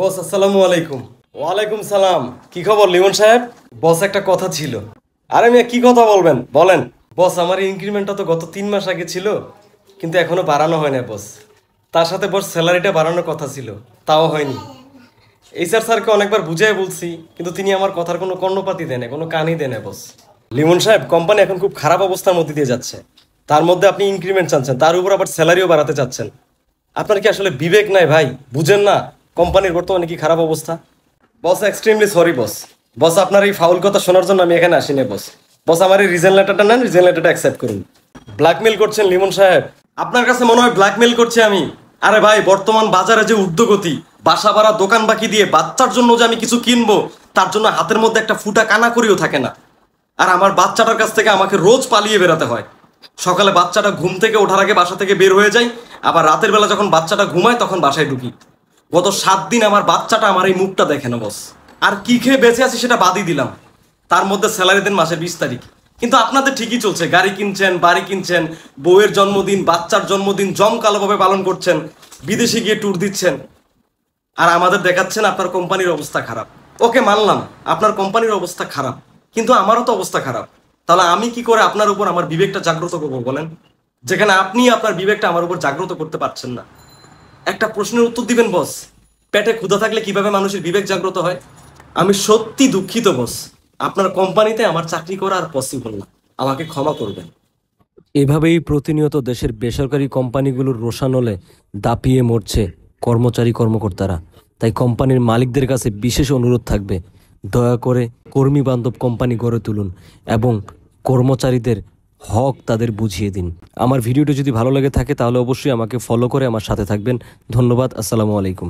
বস আসসালামু আলাইকুম ওয়ালাইকুম সালাম কি খবর লিমন সাহেব বস একটা কথা ছিল আরে মিয়া কি কথা বলবেন বলেন বস আমার ইনক্রিমেন্টটা তো গত তিন মাস আগে ছিল কিন্তু এখনো বাড়ানো হয় না বস তার সাথে বস স্যালারিটা বাড়ানোর কথা ছিল তাও হয়নি এই স্যার স্যারকে অনেকবার বুঝাই বলছি কিন্তু তিনি আমার কথার কোনো কর্ণপাতি দেন কোনো কানই দেন বস লিমন সাহেব কোম্পানি এখন খুব খারাপ অবস্থার মধ্যে দিয়ে যাচ্ছে তার মধ্যে আপনি ইনক্রিমেন্ট চাচ্ছেন তার উপর আবার স্যালারিও বাড়াতে চাচ্ছেন আপনার কি আসলে বিবেক নাই ভাই বুঝেন না কোম্পানির বর্তমানে কি খারাপ অবস্থা বস এক্সট্রিমলি সরি বস বস আপনার এই ফাউল কথা শোনার জন্য আমি এখানে আসিনি বস বস আমার এই রিজেন লেটারটা নেন রিজেন লেটারটা অ্যাকসেপ্ট করুন ব্ল্যাকমেল করছেন লিমন সাহেব আপনার কাছে মনে হয় ব্ল্যাকমেল করছি আমি আরে ভাই বর্তমান বাজারে যে ঊর্ধ্বগতি বাসা ভাড়া দোকান বাকি দিয়ে বাচ্চার জন্য যে আমি কিছু কিনবো তার জন্য হাতের মধ্যে একটা ফুটা কানা করিও থাকে না আর আমার বাচ্চাটার কাছ থেকে আমাকে রোজ পালিয়ে বেড়াতে হয় সকালে বাচ্চাটা ঘুম থেকে ওঠার আগে বাসা থেকে বের হয়ে যায় আবার রাতের বেলা যখন বাচ্চাটা ঘুমায় তখন বাসায় ঢুকি গত সাত দিন আমার বাচ্চাটা আমার এই মুখটা দেখে না বস আর কি খেয়ে বেঁচে আছি সেটা বাদই দিলাম তার মধ্যে স্যালারি দেন মাসের বিশ তারিখ কিন্তু আপনাদের ঠিকই চলছে গাড়ি কিনছেন বাড়ি কিনছেন বউয়ের জন্মদিন বাচ্চার জন্মদিন জমকালোভাবে পালন করছেন বিদেশে গিয়ে ট্যুর দিচ্ছেন আর আমাদের দেখাচ্ছেন আপনার কোম্পানির অবস্থা খারাপ ওকে মানলাম আপনার কোম্পানির অবস্থা খারাপ কিন্তু আমারও তো অবস্থা খারাপ তাহলে আমি কি করে আপনার উপর আমার বিবেকটা জাগ্রত করবো বলেন যেখানে আপনি আপনার বিবেকটা আমার উপর জাগ্রত করতে পারছেন না একটা প্রশ্নের উত্তর দিবেন বস পেটে ক্ষুধা থাকলে কিভাবে মানুষের বিবেক জাগ্রত হয় আমি সত্যি দুঃখিত বস আপনার কোম্পানিতে আমার চাকরি করা আর পসিবল না আমাকে ক্ষমা করবেন এভাবেই প্রতিনিয়ত দেশের বেসরকারি কোম্পানিগুলোর রোশানলে দাপিয়ে মরছে কর্মচারী কর্মকর্তারা তাই কোম্পানির মালিকদের কাছে বিশেষ অনুরোধ থাকবে দয়া করে কর্মী বান্ধব কোম্পানি গড়ে তুলুন এবং কর্মচারীদের হক তাদের বুঝিয়ে দিন আমার ভিডিওটি যদি ভালো লাগে থাকে তাহলে অবশ্যই আমাকে ফলো করে আমার সাথে থাকবেন ধন্যবাদ আসসালামু আলাইকুম